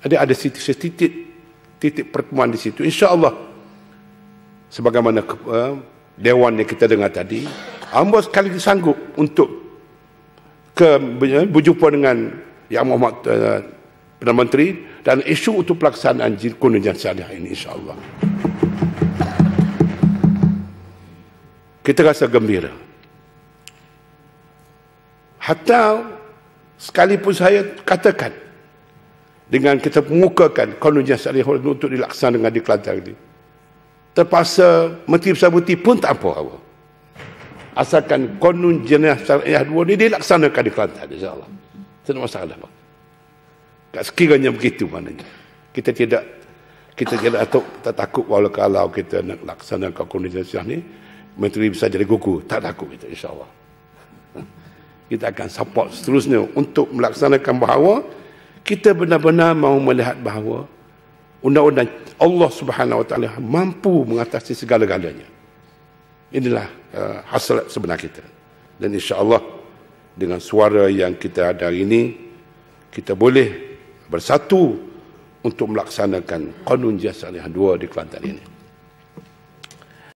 ada ada titik titik titik pertemuan di situ insyaallah sebagaimana uh, dewan yang kita dengar tadi hamba sekali sanggup untuk ke uh, berjumpa dengan yang Muhammad uh, eh, Perdana Menteri dan isu untuk pelaksanaan jin kunun yang salih ini insyaAllah kita rasa gembira hatta sekalipun saya katakan dengan kita mengukakan kononnya salih untuk dilaksanakan dengan di Kelantan ini. Terpaksa menteri bersabuti pun tak apa apa. Asalkan konon jenis syariah dua ini dilaksanakan di Kelantan insyaAllah. Tidak masalah. Tak sekiranya begitu maknanya. Kita tidak kita tidak atau tak takut walau kalau kita nak laksanakan konon jenis syariah ini menteri bisa jadi gugur. Tak takut kita insyaAllah. Kita akan support seterusnya untuk melaksanakan bahawa kita benar-benar mahu melihat bahawa undang-undang Allah Subhanahu Wa Taala mampu mengatasi segala-galanya. Inilah uh, hasil sebenar kita. Dan insya-Allah dengan suara yang kita ada hari ini kita boleh bersatu untuk melaksanakan kanun jasa yang dua di Kelantan ini.